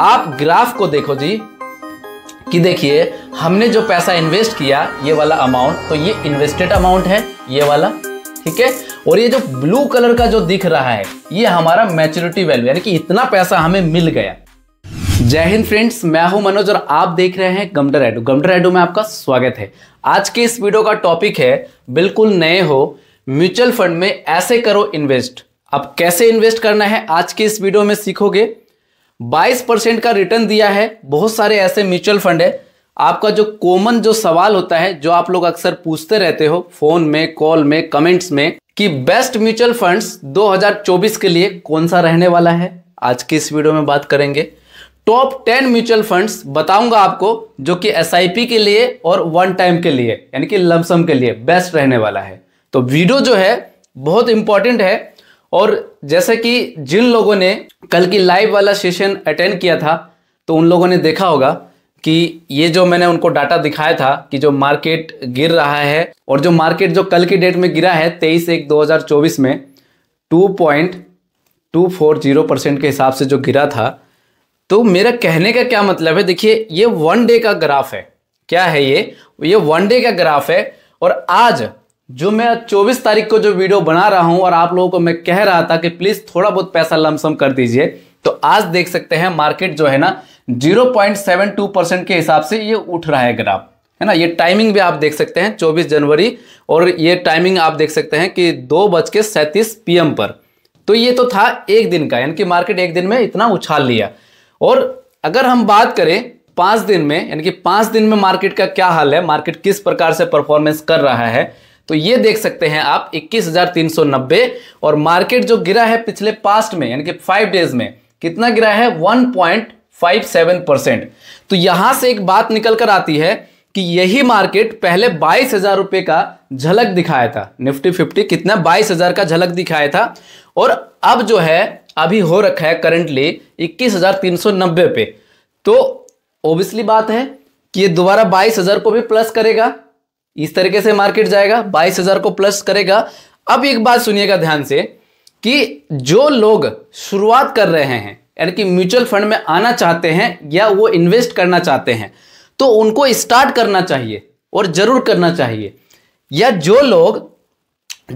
आप ग्राफ को देखो जी कि देखिए हमने जो पैसा इन्वेस्ट किया ये वाला अमाउंट तो ये इन्वेस्टेड अमाउंट है ये वाला ठीक है और ये जो ब्लू कलर का जो दिख रहा है ये हमारा मैच्योरिटी वैल्यू यानी कि इतना पैसा हमें मिल गया जय हिंद फ्रेंड्स मैं हूं मनोज और आप देख रहे हैं गमडर एडो गमडर एडो में आपका स्वागत है आज के इस वीडियो का टॉपिक है बिल्कुल नए हो म्यूचुअल फंड में ऐसे करो इन्वेस्ट अब कैसे इन्वेस्ट करना है आज के इस वीडियो में सीखोगे बाईस परसेंट का रिटर्न दिया है बहुत सारे ऐसे म्यूचुअल फंड है आपका जो कॉमन जो सवाल होता है जो आप लोग अक्सर पूछते रहते हो फोन में कॉल में कमेंट्स में कि बेस्ट म्यूचुअल फंड्स 2024 के लिए कौन सा रहने वाला है आज की इस वीडियो में बात करेंगे टॉप टेन म्यूचुअल फंड्स बताऊंगा आपको जो कि एस के लिए और वन टाइम के लिए यानी कि लमसम के लिए बेस्ट रहने वाला है तो वीडियो जो है बहुत इंपॉर्टेंट है और जैसे कि जिन लोगों ने कल की लाइव वाला सेशन अटेंड किया था तो उन लोगों ने देखा होगा कि ये जो मैंने उनको डाटा दिखाया था कि जो मार्केट गिर रहा है और जो मार्केट जो कल की डेट में गिरा है तेईस एक चौबीस में two two point four zero percent के हिसाब से जो गिरा था तो मेरा कहने का क्या मतलब है देखिए ये वन डे का ग्राफ है क्या है ये ये वन डे का ग्राफ है और आज जो मैं 24 तारीख को जो वीडियो बना रहा हूं और आप लोगों को मैं कह रहा था कि प्लीज थोड़ा बहुत पैसा लमसम कर दीजिए तो आज देख सकते हैं मार्केट जो है ना 0.72 परसेंट के हिसाब से ये उठ रहा है ग्राफ है ना ये टाइमिंग भी आप देख सकते हैं 24 जनवरी और ये टाइमिंग आप देख सकते हैं कि दो बज के पर तो ये तो था एक दिन का यानी कि मार्केट एक दिन में इतना उछाल लिया और अगर हम बात करें पांच दिन में यानी कि पांच दिन में मार्केट का क्या हाल है मार्केट किस प्रकार से परफॉर्मेंस कर रहा है तो ये देख सकते हैं आप 21,390 और मार्केट जो गिरा है पिछले पास्ट में यानी कि फाइव डेज में कितना गिरा है 1.57 परसेंट तो यहां से एक बात निकल कर आती है कि यही मार्केट पहले बाईस हजार रुपए का झलक दिखाया था निफ्टी फिफ्टी कितना बाईस हजार का झलक दिखाया था और अब जो है अभी हो रखा है करंटली इक्कीस हजार तीन सौ नब्बे पे तो ओबियसली बात है कि ये दोबारा बाईस हजार को भी प्लस करेगा इस तरीके से मार्केट जाएगा बाईस हजार को प्लस करेगा अब एक बात सुनिएगा ध्यान से कि जो लोग शुरुआत कर रहे हैं यानी कि म्यूचुअल फंड में आना चाहते हैं या वो इन्वेस्ट करना चाहते हैं तो उनको स्टार्ट करना चाहिए और जरूर करना चाहिए या जो लोग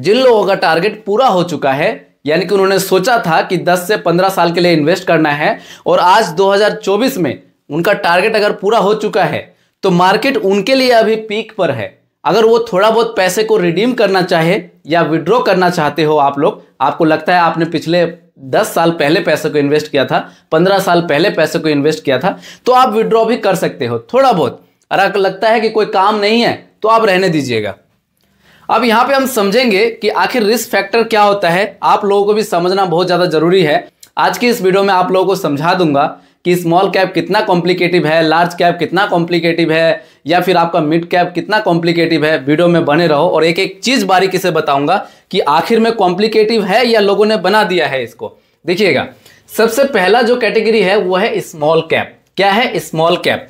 जिन लोगों का टारगेट पूरा हो चुका है यानी कि उन्होंने सोचा था कि 10 से 15 साल के लिए इन्वेस्ट करना है और आज 2024 में उनका टारगेट अगर पूरा हो चुका है तो मार्केट उनके लिए अभी पीक पर है अगर वो थोड़ा बहुत पैसे को रिडीम करना चाहे या विड्रॉ करना चाहते हो आप लोग आपको लगता है आपने पिछले दस साल पहले पैसे को इन्वेस्ट किया था पंद्रह साल पहले पैसे को इन्वेस्ट किया था तो आप विड्रॉ भी कर सकते हो थोड़ा बहुत और अगर लगता है कि कोई काम नहीं है तो आप रहने दीजिएगा अब यहाँ पे हम समझेंगे कि आखिर रिस्क फैक्टर क्या होता है आप लोगों को भी समझना बहुत ज़्यादा जरूरी है आज की इस वीडियो में आप लोगों को समझा दूंगा कि स्मॉल कैप कितना कॉम्प्लिकेटिव है लार्ज कैप कितना कॉम्प्लिकेटिव है या फिर आपका मिड कैप कितना कॉम्प्लिकेटिव है वीडियो में बने रहो और एक एक चीज़ बारीकी से बताऊंगा कि आखिर में कॉम्प्लिकेटिव है या लोगों ने बना दिया है इसको देखिएगा सबसे पहला जो कैटेगरी है वो है स्मॉल कैप क्या है स्मॉल कैप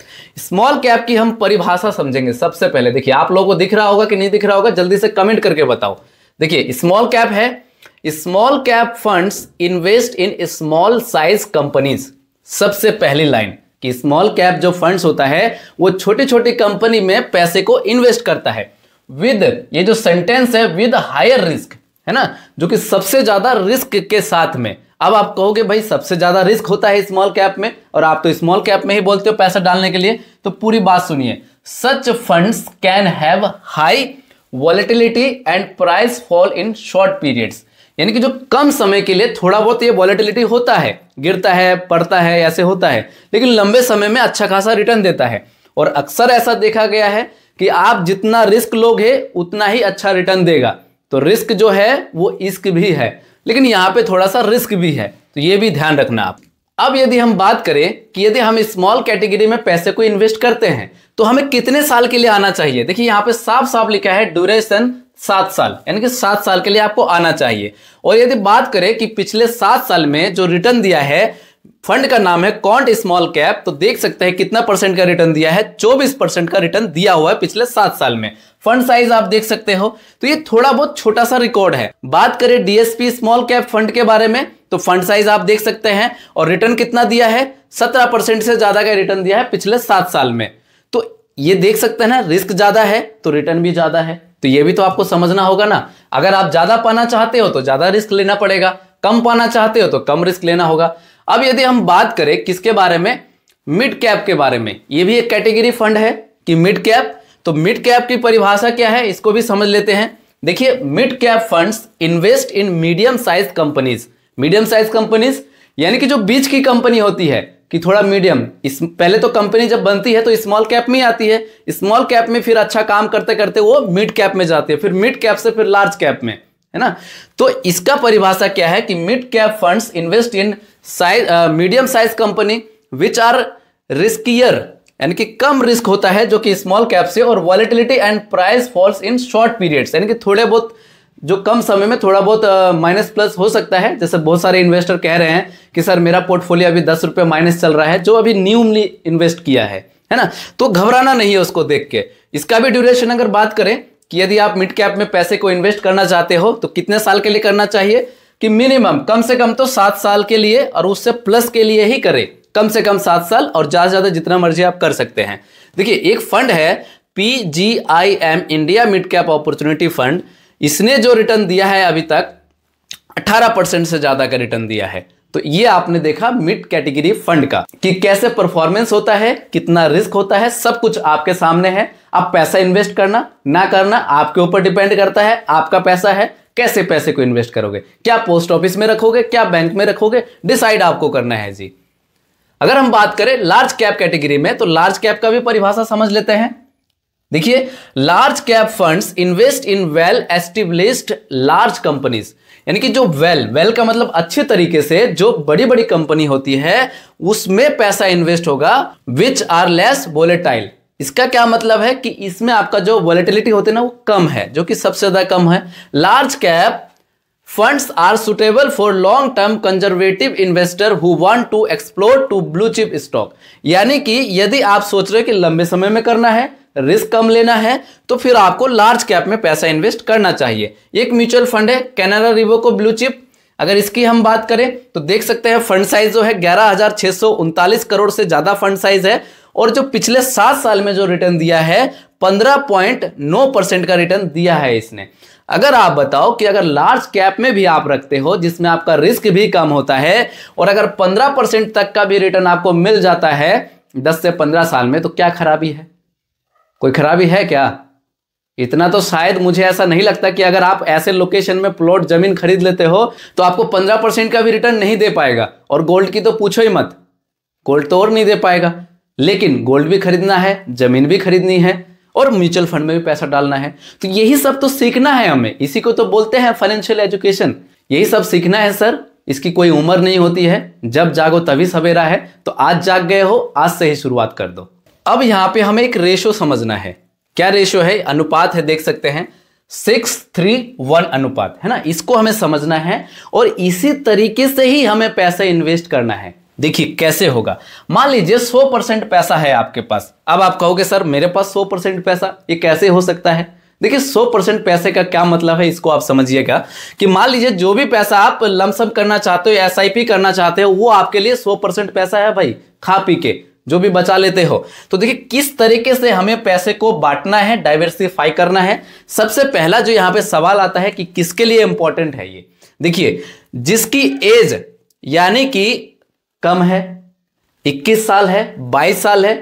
स्मॉल कैप की हम परिभाषा समझेंगे सबसे पहले देखिए आप लोगों को दिख रहा होगा कि नहीं दिख रहा होगा जल्दी से कमेंट करके बताओ देखिए स्मॉल कैप है small cap funds invest in small size companies सबसे पहली लाइन कि स्मॉल कैप जो फंड्स होता है वो छोटी छोटी कंपनी में पैसे को इन्वेस्ट करता है विद ये जो सेंटेंस है विद हायर रिस्क है ना जो कि सबसे ज्यादा रिस्क के साथ में अब आप कहोगे भाई सबसे ज्यादा रिस्क होता है स्मॉल कैप में और आप तो स्मॉल कैप में ही बोलते हो पैसा डालने के लिए तो पूरी बात सुनिए such funds can have high volatility and price fall in short periods यानी कि जो कम समय के लिए थोड़ा बहुत ये वॉलेटिलिटी होता है गिरता है पड़ता है ऐसे होता है लेकिन लंबे समय में अच्छा खासा रिटर्न देता है और अक्सर ऐसा देखा गया है कि आप जितना रिस्क लोगे उतना ही अच्छा रिटर्न देगा तो रिस्क जो है वो इस्क भी है लेकिन यहाँ पे थोड़ा सा रिस्क भी है तो ये भी ध्यान रखना आप अब यदि हम बात करें कि यदि हम स्मॉल कैटेगरी में पैसे को इन्वेस्ट करते हैं तो हमें कितने साल के लिए आना चाहिए देखिए यहाँ पे साफ साफ लिखा है ड्यूरेशन सात साल यानी कि सात साल के लिए आपको आना चाहिए और यदि बात करें कि पिछले सात साल में जो रिटर्न दिया है फंड का नाम है कॉन्ट स्मॉल कैप तो देख सकते हैं कितना परसेंट का रिटर्न दिया है 24 परसेंट का रिटर्न दिया हुआ है पिछले सात साल में फंड साइज आप देख सकते हो तो ये थोड़ा बहुत छोटा सा रिकॉर्ड है बात करें डीएसपी स्मॉल कैप फंड के बारे में तो फंड साइज आप देख सकते हैं और रिटर्न कितना दिया है सत्रह परसेंट से ज्यादा का रिटर्न दिया है पिछले सात साल में तो ये देख सकते हैं ना रिस्क ज्यादा है तो रिटर्न भी ज्यादा है तो ये भी तो आपको समझना होगा ना अगर आप ज़्यादा पाना चाहते हो तो ज़्यादा रिस्क लेना पड़ेगा कम पाना चाहते हो तो कम रिस्क लेना होगा अब यदि हम बात करें किसके बारे में मिड कैप के बारे में ये भी एक कैटेगरी फंड है कि मिड कैप तो मिड कैप की परिभाषा क्या है इसको भी समझ लेते हैं देखिए mid cap funds invest in medium size companies medium size companies यानी कि जो बीच की कंपनी होती है कि थोड़ा मीडियम इस पहले तो कंपनी जब बनती है तो स्मॉल कैप में आती है स्मॉल कैप में फिर अच्छा काम करते करते वो मिड कैप में जाती है फिर मिड कैप से फिर लार्ज कैप में है ना तो इसका परिभाषा क्या है कि mid cap funds invest in size medium size company which are riskier यानी कि कम रिस्क होता है जो कि स्मॉल कैप से और volatility and price falls in short periods यानी कि थोड़े बहुत जो कम समय में थोड़ा बहुत माइनस प्लस हो सकता है जैसे बहुत सारे इन्वेस्टर कह रहे हैं कि सर मेरा पोर्टफोलियो अभी दस रुपये माइनस चल रहा है जो अभी न्यूमली इन्वेस्ट किया है है ना तो घबराना नहीं है उसको देख के इसका भी ड्यूरेशन अगर बात करें कि यदि आप मिड कैप में पैसे को इन्वेस्ट करना चाहते हो तो कितने साल के लिए करना चाहिए कि मिनिमम कम से कम तो सात साल के लिए और उससे प्लस के लिए ही करें कम से कम सात साल और ज़्यादा से ज़्यादा जितना मर्जी आप कर सकते हैं देखिए एक फंड है P G I M India mid cap opportunity fund इसने जो रिटर्न दिया है अभी तक 18 परसेंट से ज़्यादा का रिटर्न दिया है तो ये आपने देखा मिड कैटेगरी फंड का कि कैसे परफॉर्मेंस होता है कितना रिस्क होता है सब कुछ आपके सामने है आप पैसा इन्वेस्ट करना ना करना आपके ऊपर डिपेंड करता है आपका पैसा है कैसे पैसे को इन्वेस्ट करोगे क्या पोस्ट ऑफिस में रखोगे क्या बैंक में रखोगे डिसाइड आपको करना है जी अगर हम बात करें लार्ज कैप कैटेगरी में तो लार्ज कैप का भी परिभाषा समझ लेते हैं देखिए large cap funds invest in well established large companies यानी कि जो वेल well, वेल well का मतलब अच्छे तरीके से जो बड़ी बड़ी कंपनी होती है उसमें पैसा इन्वेस्ट होगा विच आर लेस वोलेटाइल इसका क्या मतलब है कि इसमें आपका जो वॉलेटिलिटी होती है ना वो कम है जो कि सबसे ज्यादा कम है large cap funds are suitable for long term conservative investor who want to explore to blue chip stock यानी कि यदि आप सोच रहे हो कि लंबे समय में करना है रिस्क कम लेना है तो फिर आपको लार्ज कैप में पैसा इन्वेस्ट करना चाहिए एक म्यूचुअल फंड है कैनरा को ब्लू चिप अगर इसकी हम बात करें तो देख सकते हैं फंड साइज जो है ग्यारह करोड़ से ज़्यादा फंड साइज है और जो पिछले सात साल में जो रिटर्न दिया है पंद्रह पॉइंट नौ परसेंट का रिटर्न दिया है इसने अगर आप बताओ कि अगर लार्ज कैप में भी आप रखते हो जिसमें आपका रिस्क भी कम होता है और अगर पंद्रह परसेंट तक का भी रिटर्न आपको मिल जाता है दस से पंद्रह साल में तो क्या खराबी है कोई खराबी है क्या इतना तो शायद मुझे ऐसा नहीं लगता कि अगर आप ऐसे लोकेशन में प्लॉट जमीन खरीद लेते हो तो आपको पंद्रह परसेंट का भी रिटर्न नहीं दे पाएगा और गोल्ड की तो पूछो ही मत गोल्ड तो और नहीं दे पाएगा लेकिन गोल्ड भी खरीदना है जमीन भी खरीदनी है और म्यूचुअल फंड में भी पैसा डालना है तो यही सब तो सीखना है हमें इसी को तो बोलते हैं फाइनेंशियल एजुकेशन यही सब सीखना है सर इसकी कोई उम्र नहीं होती है जब जागो तभी सवेरा है तो आज जाग गए हो आज से ही शुरुआत कर दो अब यहां पे हमें एक रेशो समझना है क्या रेशो है अनुपात है देख सकते हैं सिक्स थ्री वन अनुपात है ना इसको हमें समझना है और इसी तरीके से ही हमें पैसा इन्वेस्ट करना है देखिए कैसे होगा मान लीजिए सौ परसेंट पैसा है आपके पास अब आप कहोगे सर मेरे पास सौ परसेंट पैसा ये कैसे हो सकता है देखिए सौ परसेंट पैसे का क्या मतलब है इसको आप समझिएगा कि मान लीजिए जो भी पैसा आप लमसम करना चाहते हो एस करना चाहते हो वो आपके लिए सौ परसेंट पैसा है भाई खा पी के जो भी बचा लेते हो तो देखिए किस तरीके से हमें पैसे को बांटना है डाइवर्सिफाई करना है सबसे पहला जो यहां पे सवाल आता है कि किसके लिए इंपॉर्टेंट है ये देखिए जिसकी एज यानी कि कम है 21 साल है 22 साल है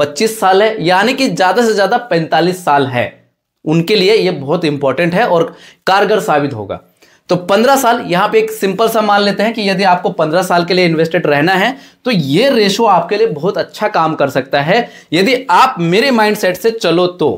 25 साल है यानी कि ज़्यादा से ज़्यादा 45 साल है उनके लिए ये बहुत इंपॉर्टेंट है और कारगर साबित होगा तो 15 साल यहां पे एक सिंपल सा मान लेते हैं कि यदि आपको 15 साल के लिए इन्वेस्टेड रहना है तो ये रेशो आपके लिए बहुत अच्छा काम कर सकता है यदि आप मेरे माइंडसेट से चलो तो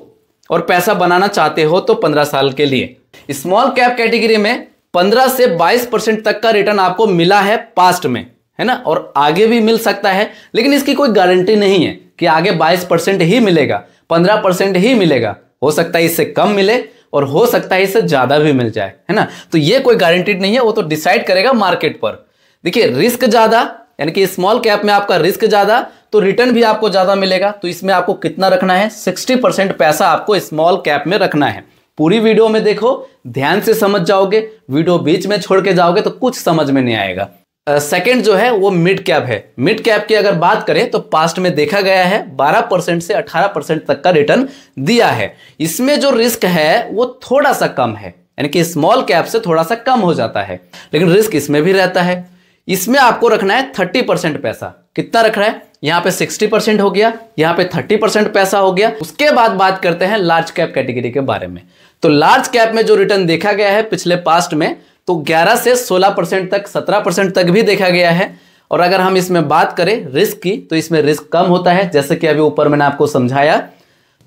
और पैसा बनाना चाहते हो तो 15 साल के लिए स्मॉल कैप कैटेगरी में 15 से 22 परसेंट तक का रिटर्न आपको मिला है पास्ट में है ना और आगे भी मिल सकता है लेकिन इसकी कोई गारंटी नहीं है कि आगे बाईस परसेंट ही मिलेगा पंद्रह परसेंट ही मिलेगा हो सकता है इससे कम मिले और हो सकता है इससे ज़्यादा भी मिल जाए है ना तो ये कोई गारंटीड नहीं है वो तो डिसाइड करेगा मार्केट पर देखिए रिस्क ज़्यादा यानी कि स्मॉल कैप में आपका रिस्क ज़्यादा तो रिटर्न भी आपको ज़्यादा मिलेगा तो इसमें आपको कितना रखना है सिक्सटी परसेंट पैसा आपको स्मॉल कैप में रखना है पूरी वीडियो में देखो ध्यान से समझ जाओगे वीडियो बीच में छोड़ के जाओगे तो कुछ समझ में नहीं आएगा सेकेंड जो है वो मिड कैप है मिड कैप की अगर बात करें तो पास्ट में देखा गया है 12 परसेंट से 18 परसेंट तक का रिटर्न दिया है इसमें जो रिस्क है वो थोड़ा सा कम है यानी कि स्मॉल कैप से थोड़ा सा कम हो जाता है लेकिन रिस्क इसमें भी रहता है इसमें आपको रखना है थर्टी परसेंट पैसा कितना रखना है यहाँ पे सिक्सटी परसेंट हो गया यहाँ पे थर्टी परसेंट पैसा हो गया उसके बाद बात करते हैं लार्ज कैप कैटेगरी के बारे में तो लार्ज कैप में जो रिटर्न देखा गया है पिछले पास्ट में तो 11 से 16 परसेंट तक 17 परसेंट तक भी देखा गया है और अगर हम इसमें बात करें रिस्क की तो इसमें रिस्क कम होता है जैसे कि अभी ऊपर मैंने आपको समझाया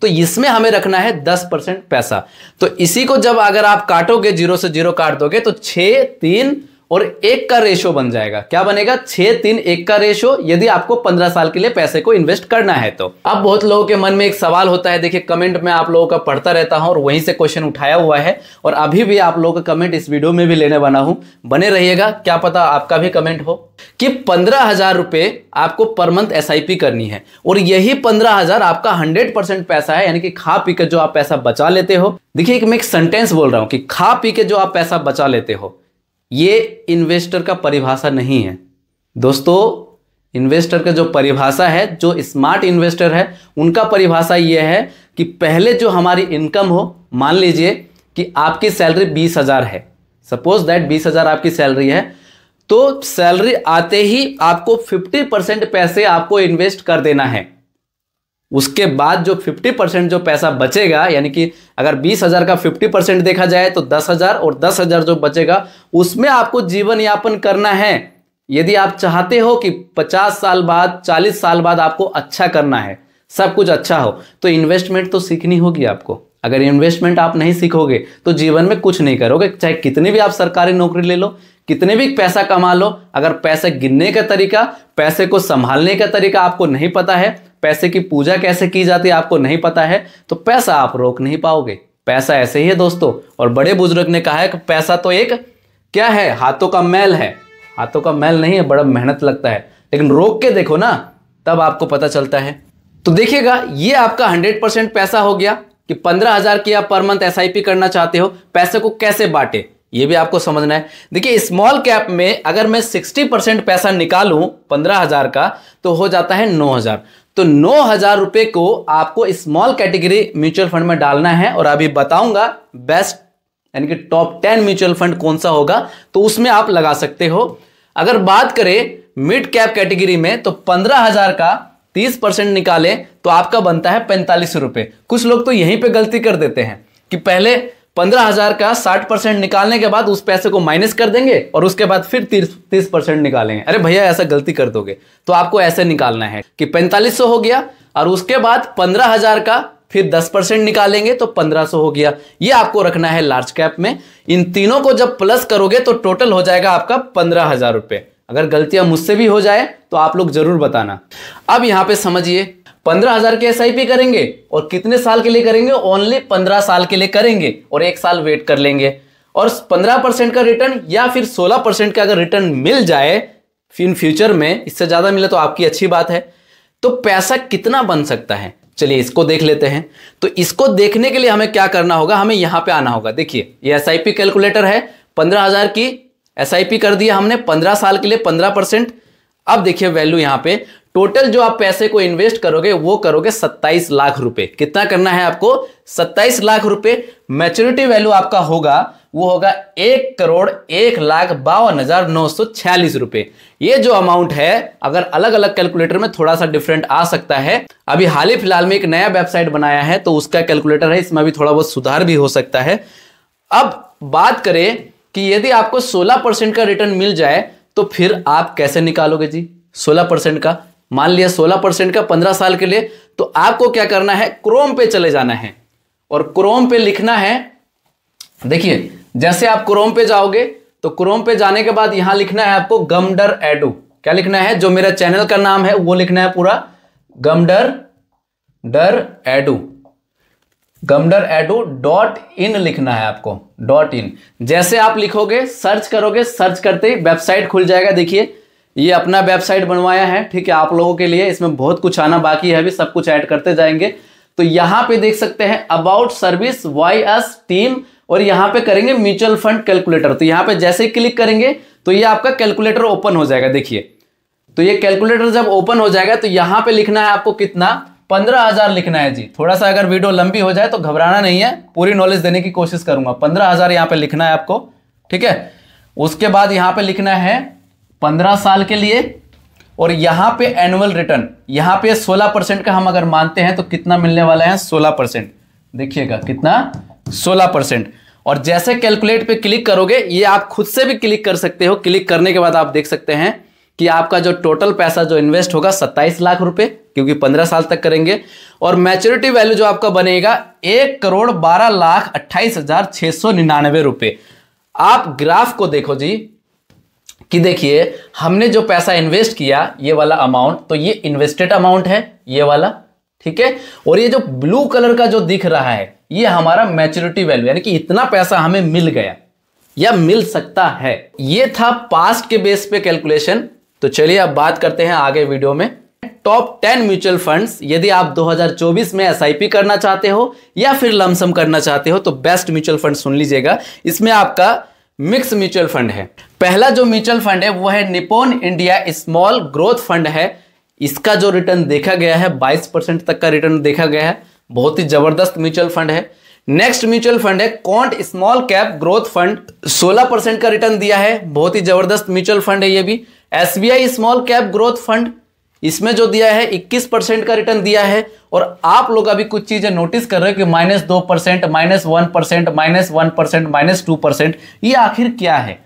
तो इसमें हमें रखना है दस परसेंट पैसा तो इसी को जब अगर आप काटोगे जीरो से जीरो काट दोगे तो छह तीन और एक का रेशो बन जाएगा क्या बनेगा छह तीन एक का रेशो यदि आपको पंद्रह साल के लिए पैसे को इन्वेस्ट करना है तो अब बहुत लोगों के मन में एक सवाल होता है देखिए कमेंट में आप लोगों का पढ़ता रहता हूं और वहीं से क्वेश्चन उठाया हुआ है और अभी भी आप लोगों का कमेंट इस वीडियो में भी लेने वाला हूं बने रहिएगा क्या पता आपका भी कमेंट हो कि पंद्रह हजार आपको पर मंथ एस करनी है और यही पंद्रह हजार आपका हंड्रेड परसेंट पैसा है यानी कि खा पी के जो आप पैसा बचा लेते हो देखिए मैं एक सेंटेंस बोल रहा हूँ कि खा पी के जो आप पैसा बचा लेते हो ये इन्वेस्टर का परिभाषा नहीं है दोस्तों इन्वेस्टर का जो परिभाषा है जो स्मार्ट इन्वेस्टर है उनका परिभाषा यह है कि पहले जो हमारी इनकम हो मान लीजिए कि आपकी सैलरी बीस हज़ार है सपोज दैट बीस हज़ार आपकी सैलरी है तो सैलरी आते ही आपको फिफ्टी परसेंट पैसे आपको इन्वेस्ट कर देना है उसके बाद जो 50 परसेंट जो पैसा बचेगा यानी कि अगर बीस हजार का 50 परसेंट देखा जाए तो दस हजार और दस हजार जो बचेगा उसमें आपको जीवन यापन करना है यदि आप चाहते हो कि 50 साल बाद 40 साल बाद आपको अच्छा करना है सब कुछ अच्छा हो तो इन्वेस्टमेंट तो सीखनी होगी आपको अगर इन्वेस्टमेंट आप नहीं सीखोगे तो जीवन में कुछ नहीं करोगे चाहे कितनी भी आप सरकारी नौकरी ले लो कितने भी पैसा कमा लो अगर पैसे गिनने का तरीका पैसे को संभालने का तरीका आपको नहीं पता है पैसे की पूजा कैसे की जाती है आपको नहीं पता है तो पैसा आप रोक नहीं पाओगे पैसा ऐसे ही है दोस्तों और बड़े बुजुर्ग ने कहा है कि पैसा तो एक क्या है हाथों का मैल है हाथों का मैल नहीं है बड़ा मेहनत लगता है लेकिन रोक के देखो ना तब आपको पता चलता है तो देखिएगा ये आपका हंड्रेड परसेंट पैसा हो गया कि पंद्रह हजार की आप पर मंथ एस करना चाहते हो पैसे को कैसे बांटे ये भी आपको समझना है देखिए स्मॉल कैप में अगर मैं 60 परसेंट पैसा निकालूं पंद्रह हजार का तो हो जाता है नौ हजार तो नौ हजार रुपए को आपको स्मॉल कैटेगरी म्यूचुअल फंड में डालना है और अभी बताऊंगा बेस्ट यानी कि टॉप टेन म्यूचुअल फंड कौन सा होगा तो उसमें आप लगा सकते हो अगर बात करें मिड कैप कैटेगरी में तो पंद्रह हजार का तीस परसेंट निकाले तो आपका बनता है पैंतालीस रुपए कुछ लोग तो यहीं पे गलती कर देते हैं कि पहले पंद्रह हजार का साठ परसेंट निकालने के बाद उस पैसे को माइनस कर देंगे और उसके बाद फिर तीस तीस परसेंट निकालेंगे अरे भैया ऐसा गलती कर दोगे तो आपको ऐसे निकालना है कि पैंतालीस सौ हो गया और उसके बाद पंद्रह हजार का फिर दस परसेंट निकालेंगे तो पंद्रह सौ हो गया ये आपको रखना है लार्ज कैप में इन तीनों को जब प्लस करोगे तो टोटल हो जाएगा आपका पंद्रह हजार रुपये अगर गलतियां मुझसे भी हो जाए तो आप लोग जरूर बताना अब यहां पे समझिए पंद्रह हजार की एस करेंगे और कितने साल के लिए करेंगे ओनली पंद्रह साल के लिए करेंगे और एक साल वेट कर लेंगे और पंद्रह परसेंट का रिटर्न या फिर सोलह परसेंट का अगर रिटर्न मिल जाए इन फ्यूचर में इससे ज़्यादा मिले तो आपकी अच्छी बात है तो पैसा कितना बन सकता है चलिए इसको देख लेते हैं तो इसको देखने के लिए हमें क्या करना होगा हमें यहां पे आना होगा देखिए ये एस कैलकुलेटर है पंद्रह हज़ार की एस कर दिया हमने पंद्रह साल के लिए पंद्रह परसेंट अब देखिए वैल्यू यहां पे टोटल जो आप पैसे को इन्वेस्ट करोगे वो करोगे 27 लाख रुपए कितना करना है आपको 27 लाख रुपए मैच्योरिटी वैल्यू आपका होगा वो होगा एक करोड़ एक लाख बावन हजार नौ सौ छियालीस रुपए ये जो अमाउंट है अगर अलग अलग कैलकुलेटर में थोड़ा सा डिफरेंट आ सकता है अभी हाल ही फिलहाल में एक नया वेबसाइट बनाया है तो उसका कैलकुलेटर है इसमें अभी थोड़ा बहुत सुधार भी हो सकता है अब बात करें कि यदि आपको सोलह परसेंट का रिटर्न मिल जाए तो फिर आप कैसे निकालोगे जी सोलह परसेंट का मान लिया सोलह परसेंट का पंद्रह साल के लिए तो आपको क्या करना है क्रोम पे चले जाना है और क्रोम पे लिखना है देखिए जैसे आप क्रोम पे जाओगे तो क्रोम पे जाने के बाद यहां लिखना है आपको गमडर एडू क्या लिखना है जो मेरा चैनल का नाम है वो लिखना है पूरा गमडर डर एडू गमडर एडू डॉट इन लिखना है आपको डॉट इन जैसे आप लिखोगे सर्च करोगे सर्च करते ही वेबसाइट खुल जाएगा देखिए ये अपना वेबसाइट बनवाया है ठीक है आप लोगों के लिए इसमें बहुत कुछ आना बाकी है अभी सब कुछ ऐड करते जाएंगे तो यहाँ पे देख सकते हैं about service Y S team और यहाँ पे करेंगे म्यूचुअल फंड कैलकुलेटर तो यहाँ पे जैसे ही क्लिक करेंगे तो ये आपका कैलकुलेटर ओपन हो जाएगा देखिए तो ये कैलकुलेटर जब ओपन हो जाएगा तो यहाँ पे लिखना है आपको कितना पंद्रह हजार लिखना है जी थोड़ा सा अगर वीडियो लंबी हो जाए तो घबराना नहीं है पूरी नॉलेज देने की कोशिश करूंगा पंद्रह हजार यहाँ पे लिखना है आपको ठीक है उसके बाद यहाँ पे लिखना है पंद्रह साल के लिए और यहां पे एनुअल रिटर्न यहां पे सोलह परसेंट का हम अगर मानते हैं तो कितना मिलने वाला है सोलह परसेंट देखिएगा कितना सोलह परसेंट और जैसे कैलकुलेट पे क्लिक करोगे ये आप खुद से भी क्लिक कर सकते हो क्लिक करने के बाद आप देख सकते हैं कि आपका जो टोटल पैसा जो इन्वेस्ट होगा सत्ताईस लाख रुपए क्योंकि पंद्रह साल तक करेंगे और मैच्योरिटी वैल्यू जो आपका बनेगा एक करोड़ बारह लाख अट्ठाईस हजार छह सौ निन्यानवे रुपए आप ग्राफ को देखो जी कि देखिए हमने जो पैसा इन्वेस्ट किया ये वाला अमाउंट तो ये इन्वेस्टेड अमाउंट है ये वाला ठीक है और ये जो ब्लू कलर का जो दिख रहा है ये हमारा मैच्योरिटी वैल्यू यानी कि इतना पैसा हमें मिल गया या मिल सकता है ये था पास्ट के बेस पे कैलकुलेशन तो चलिए अब बात करते हैं आगे वीडियो में टॉप 10 म्यूचुअल फंड्स यदि आप 2024 में एस करना चाहते हो या फिर लमसम करना चाहते हो तो बेस्ट म्यूचुअल फंड सुन लीजिएगा इसमें आपका मिक्स म्यूचुअल फंड है पहला जो म्यूचुअल फंड है वो है Nippon India small growth fund है इसका जो रिटर्न देखा गया है 22 परसेंट तक का रिटर्न देखा गया है बहुत ही जबरदस्त म्यूचुअल फंड है नेक्स्ट म्यूचुअल फंड है Quant small cap growth fund 16 percent का रिटर्न दिया है बहुत ही जबरदस्त म्यूचुअल फंड है ये भी SBI small cap growth fund इसमें जो दिया है 21 परसेंट का रिटर्न दिया है और आप लोग अभी कुछ चीजें नोटिस कर रहे हो कि माइनस दो percent minus one percent minus one percent minus two percent ये आखिर क्या है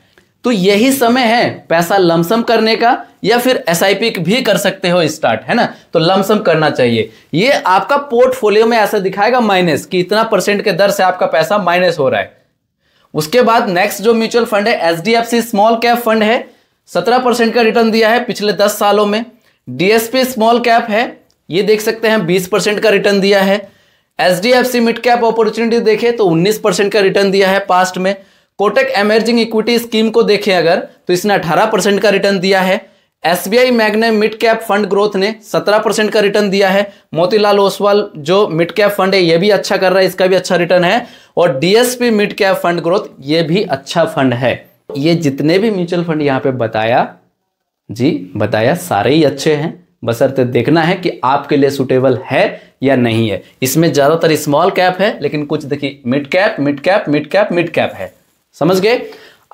तो यही समय है पैसा लमसम करने का या फिर एस भी कर सकते हो स्टार्ट है ना तो लमसम करना चाहिए ये आपका पोर्टफोलियो में ऐसा दिखाएगा माइनस कि इतना परसेंट के दर से आपका पैसा माइनस हो रहा है उसके बाद नेक्स्ट जो म्यूचुअल फंड है एच स्मॉल कैप फंड है सत्रह परसेंट का रिटर्न दिया है पिछले दस सालों में डीएसपी स्मॉल कैप है ये देख सकते हैं बीस परसेंट का रिटर्न दिया है H D F C mid cap opportunity देखें तो उन्नीस परसेंट का रिटर्न दिया है पास्ट में कोटेक एमर्जिंग इक्विटी स्कीम को देखें अगर तो इसने अठारह परसेंट का रिटर्न दिया है S B I mid cap fund growth ने सत्रह परसेंट का रिटर्न दिया है मोतीलाल ओसवाल जो मिड कैप फंड है यह भी अच्छा कर रहा है इसका भी अच्छा रिटर्न है और DSP mid cap fund growth ये भी अच्छा फंड है ये जितने भी म्यूचुअल फंड यहाँ पे बताया जी बताया सारे ही अच्छे हैं बसरते देखना है कि आपके लिए सुटेबल है या नहीं है इसमें ज़्यादातर स्मॉल कैप है लेकिन कुछ देखिए mid cap mid cap mid cap mid cap है समझ गए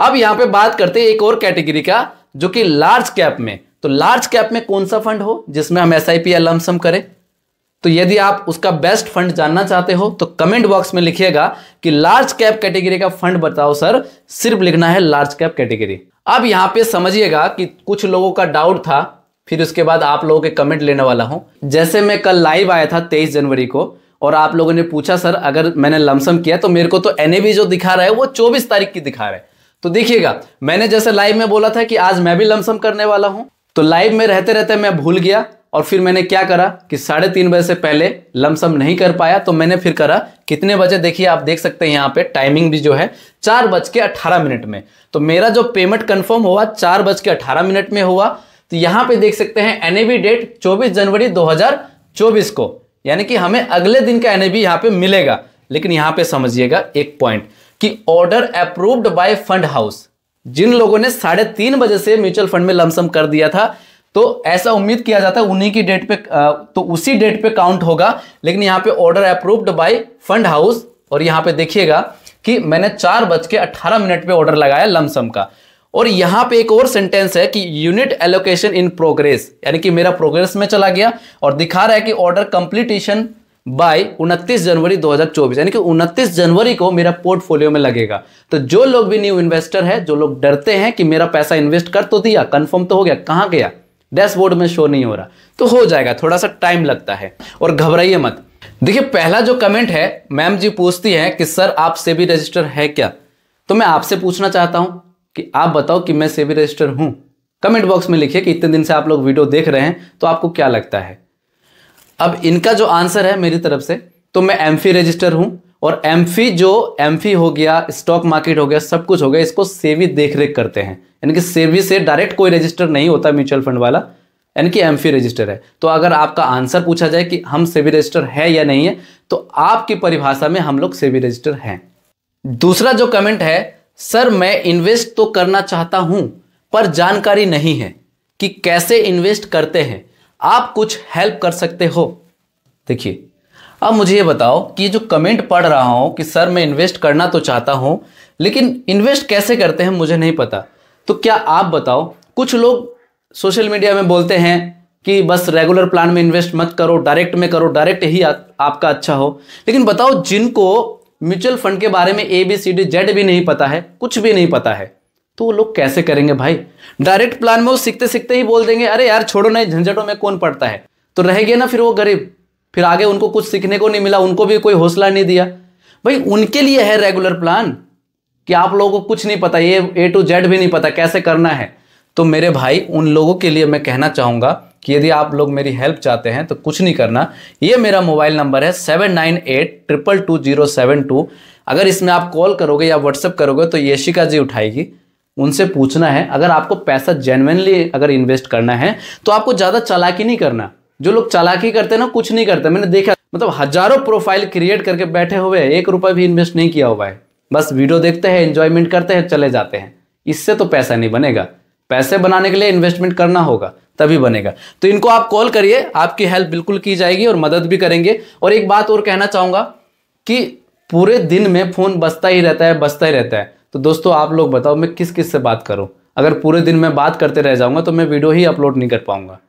अब यहां पे बात करते हैं एक और कैटेगरी का जो कि लार्ज कैप में तो लार्ज कैप में कौन सा फंड हो जिसमें हम एस आई पी या करें तो यदि आप उसका बेस्ट फंड जानना चाहते हो तो कमेंट बॉक्स में लिखिएगा कि लार्ज कैप कैटेगरी का फंड बताओ सर सिर्फ लिखना है लार्ज कैप कैटेगरी अब यहाँ पे समझिएगा कि कुछ लोगों का डाउट था फिर उसके बाद आप लोगों के कमेंट लेने वाला हूँ जैसे मैं कल लाइव आया था तेईस जनवरी को और आप लोगों ने पूछा सर अगर मैंने लमसम किया तो मेरे को तो एन जो दिखा रहा है वो चौबीस तारीख की दिखा रहा है तो देखिएगा मैंने जैसे लाइव में बोला था कि आज मैं भी लमसम करने वाला हूं तो लाइव में रहते रहते मैं भूल गया और फिर मैंने क्या करा कि साढ़े तीन बजे से पहले लमसम नहीं कर पाया तो मैंने फिर करा कितने बजे देखिए आप देख सकते हैं यहाँ पे टाइमिंग भी जो है चार बज के अठारह मिनट में तो मेरा जो पेमेंट कन्फर्म हुआ चार बज के अठारह मिनट में हुआ तो यहाँ पे देख सकते हैं एनएबी डेट चौबीस जनवरी दो को यानी कि हमें अगले दिन का एनएबी यहाँ पे मिलेगा लेकिन यहाँ पे समझिएगा एक पॉइंट कि order approved by fund house जिन लोगों ने साढ़े तीन बजे से म्यूचुअल फंड में लमसम कर दिया था तो ऐसा उम्मीद किया जाता है उन्हीं की डेट पे तो उसी डेट पे काउंट होगा लेकिन यहाँ पे order approved by fund house और यहाँ पे देखिएगा कि मैंने चार बज के अट्ठारह मिनट पे ऑर्डर लगाया लमसम का और यहाँ पे एक और सेंटेंस है कि यूनिट एलोकेशन इन प्रोग्रेस यानी कि मेरा प्रोग्रेस में चला गया और दिखा रहा है कि ऑर्डर कंप्लीटेशन बाय 29 जनवरी 2024 यानी कि 29 जनवरी को मेरा पोर्टफोलियो में लगेगा तो जो लोग भी न्यू इन्वेस्टर है जो लोग डरते हैं कि मेरा पैसा इन्वेस्ट कर तो दिया कंफर्म तो हो गया कहाँ गया डैशबोर्ड में शो नहीं हो रहा तो हो जाएगा थोड़ा सा टाइम लगता है और घबराइए मत देखिए पहला जो कमेंट है मैम जी पूछती हैं कि सर आप सेबी रजिस्टर है क्या तो मैं आपसे पूछना चाहता हूं कि आप बताओ कि मैं सेबी रजिस्टर हूं कमेंट बॉक्स में लिखिए कि इतने दिन से आप लोग वीडियो देख रहे हैं तो आपको क्या लगता है अब इनका जो आंसर है मेरी तरफ से तो मैं एम रजिस्टर हूं और एम जो एम हो गया स्टॉक मार्केट हो गया सब कुछ हो गया इसको सेवी देख रेख करते हैं यानी कि सेवी से डायरेक्ट कोई रजिस्टर नहीं होता म्यूचुअल फंड वाला यानी कि एम रजिस्टर है तो अगर आपका आंसर पूछा जाए कि हम सेवी रजिस्टर है या नहीं है तो आपकी परिभाषा में हम लोग सेवी रजिस्टर हैं दूसरा जो कमेंट है सर मैं इन्वेस्ट तो करना चाहता हूं पर जानकारी नहीं है कि कैसे इन्वेस्ट करते हैं आप कुछ हेल्प कर सकते हो देखिए अब मुझे ये बताओ कि ये जो कमेंट पढ़ रहा हूँ कि सर मैं इन्वेस्ट करना तो चाहता हूँ लेकिन इन्वेस्ट कैसे करते हैं मुझे नहीं पता तो क्या आप बताओ कुछ लोग सोशल मीडिया में बोलते हैं कि बस रेगुलर प्लान में इन्वेस्ट मत करो डायरेक्ट में करो डायरेक्ट ही आ, आपका अच्छा हो लेकिन बताओ जिनको म्यूचुअल फंड के बारे में A B C D Z भी नहीं पता है कुछ भी नहीं पता है तो वो लोग कैसे करेंगे भाई डायरेक्ट प्लान में वो सीखते सीखते ही बोल देंगे अरे यार छोड़ो नहीं झंझटों में कौन पड़ता है तो रह गया ना फिर वो गरीब फिर आगे उनको कुछ सीखने को नहीं मिला उनको भी कोई हौसला नहीं दिया भाई उनके लिए है रेगुलर प्लान कि आप लोगों को कुछ नहीं पता ये ए टू जेड भी नहीं पता कैसे करना है तो मेरे भाई उन लोगों के लिए मैं कहना चाहूँगा कि यदि आप लोग मेरी हेल्प चाहते हैं तो कुछ नहीं करना ये मेरा मोबाइल नंबर है seven nine eight triple two zero seven two अगर इसमें आप कॉल करोगे या व्हाट्सअप करोगे तो यशिका जी उठाएगी उनसे पूछना है अगर आपको पैसा जेनविनली अगर इन्वेस्ट करना है तो आपको ज़्यादा चलाकी नहीं करना जो लोग चालाकी करते हैं ना कुछ नहीं करते मैंने देखा मतलब हजारों प्रोफाइल क्रिएट करके बैठे हुए हैं एक रुपये भी इन्वेस्ट नहीं किया हुआ है बस वीडियो देखते हैं इंजॉयमेंट करते हैं चले जाते हैं इससे तो पैसा नहीं बनेगा पैसे बनाने के लिए इन्वेस्टमेंट करना होगा तभी बनेगा तो इनको आप कॉल करिए आपकी हेल्प बिल्कुल की जाएगी और मदद भी करेंगे और एक बात और कहना चाहूँगा कि पूरे दिन में फ़ोन बसता ही रहता है बसता ही रहता है तो दोस्तों आप लोग बताओ मैं किस किस से बात करूँ अगर पूरे दिन में बात करते रह जाऊँगा तो मैं वीडियो ही अपलोड नहीं कर पाऊँगा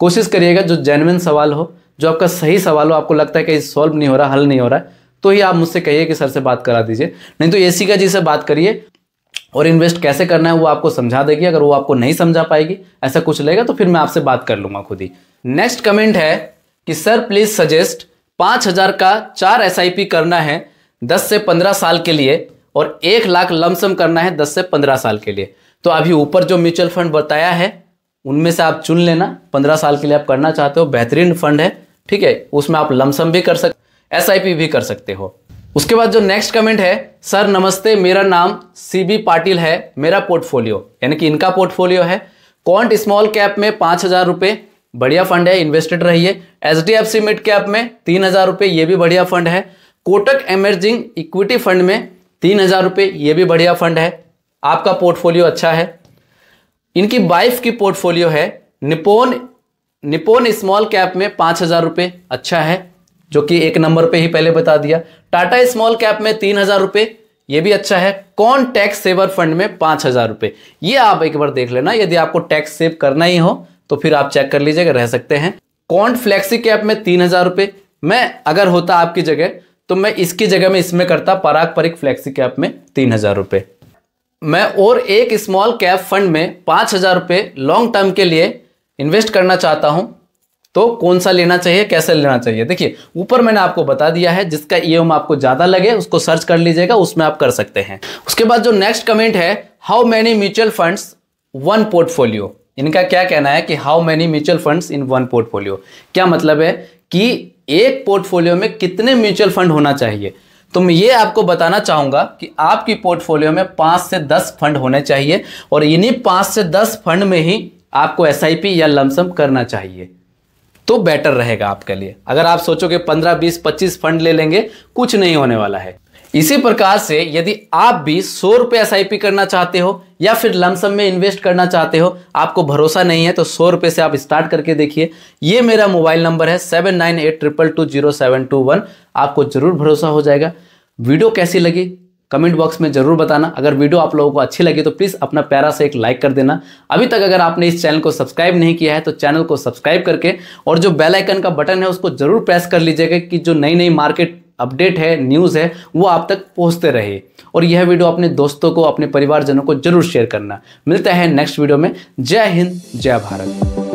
कोशिश करिएगा जो जेनविन सवाल हो जो आपका सही सवाल हो आपको लगता है कि सॉल्व नहीं हो रहा हल नहीं हो रहा है तो ही आप मुझसे कहिए कि सर से बात करा दीजिए नहीं तो ए का जी से बात करिए और इन्वेस्ट कैसे करना है वो आपको समझा देगी अगर वो आपको नहीं समझा पाएगी ऐसा कुछ लेगा तो फिर मैं आपसे बात कर लूंगा खुद ही नेक्स्ट कमेंट है कि सर प्लीज़ सजेस्ट पाँच हज़ार का चार एस करना है दस से पंद्रह साल के लिए और एक लाख लमसम करना है दस से पंद्रह साल के लिए तो अभी ऊपर जो म्यूचुअल फंड बताया है उनमें से आप चुन लेना पंद्रह साल के लिए आप करना चाहते हो बेहतरीन फंड है ठीक है उसमें आप लमसम भी कर सक एस भी कर सकते हो उसके बाद जो नेक्स्ट कमेंट है सर नमस्ते मेरा नाम सी बी पाटिल है मेरा पोर्टफोलियो यानी कि इनका पोर्टफोलियो है कॉन्ट स्मॉल कैप में पाँच हज़ार रुपये बढ़िया फंड है इन्वेस्टेड रहिए H D F C mid cap में तीन हज़ार रुपये ये भी बढ़िया फंड है कोटक एमर्जिंग इक्विटी फंड में तीन हज़ार रुपये ये भी बढ़िया फंड है आपका पोर्टफोलियो अच्छा है इनकी वाइफ की पोर्टफोलियो है निपोन निपोन स्मॉल कैप में पांच हजार रुपए अच्छा है जो कि एक नंबर पे ही पहले बता दिया टाटा स्मॉल कैप में तीन हजार रुपए ये भी अच्छा है कौन टैक्स सेवर फंड में पांच हजार रुपए ये आप एक बार देख लेना यदि आपको टैक्स सेव करना ही हो तो फिर आप चेक कर लीजिएगा रह सकते हैं कौन फ्लेक्सी कैप में तीन हजार रुपए मैं अगर होता आपकी जगह तो मैं इसकी जगह में इसमें करता पराग परिक फ्लेक्सी कैप में तीन हजार रुपए मैं और एक स्मॉल कैप फंड में पाँच हज़ार रुपये लॉन्ग टर्म के लिए इन्वेस्ट करना चाहता हूं तो कौन सा लेना चाहिए कैसे लेना चाहिए देखिए ऊपर मैंने आपको बता दिया है जिसका ई e आपको ज़्यादा लगे उसको सर्च कर लीजिएगा उसमें आप कर सकते हैं उसके बाद जो नेक्स्ट कमेंट है how many mutual funds one portfolio इनका क्या कहना है कि how many mutual funds in one portfolio क्या मतलब है कि एक पोर्टफोलियो में कितने म्यूचुअल फंड होना चाहिए तो मैं ये आपको बताना चाहूंगा कि आपकी पोर्टफोलियो में पांच से दस फंड होने चाहिए और इन्हीं पांच से दस फंड में ही आपको एस या लमसम करना चाहिए तो बेटर रहेगा आपके लिए अगर आप सोचो कि पंद्रह बीस पच्चीस फंड ले लेंगे कुछ नहीं होने वाला है इसी प्रकार से यदि आप भी सौ रुपये एस करना चाहते हो या फिर लमसम में इन्वेस्ट करना चाहते हो आपको भरोसा नहीं है तो सौ रुपये से आप स्टार्ट करके देखिए ये मेरा मोबाइल नंबर है seven nine eight triple two zero seven two one आपको ज़रूर भरोसा हो जाएगा वीडियो कैसी लगी कमेंट बॉक्स में जरूर बताना अगर वीडियो आप लोगों को अच्छी लगी तो प्लीज़ अपना प्यारा से एक लाइक कर देना अभी तक अगर आपने इस चैनल को सब्सक्राइब नहीं किया है तो चैनल को सब्सक्राइब करके और जो बेल आइकन का बटन है उसको जरूर प्रेस कर लीजिएगा कि जो नई नई मार्केट अपडेट है न्यूज़ है वो आप तक पहुँचते रहे और यह वीडियो अपने दोस्तों को अपने परिवारजनों को जरूर शेयर करना मिलता है नेक्स्ट वीडियो में जय हिंद जय भारत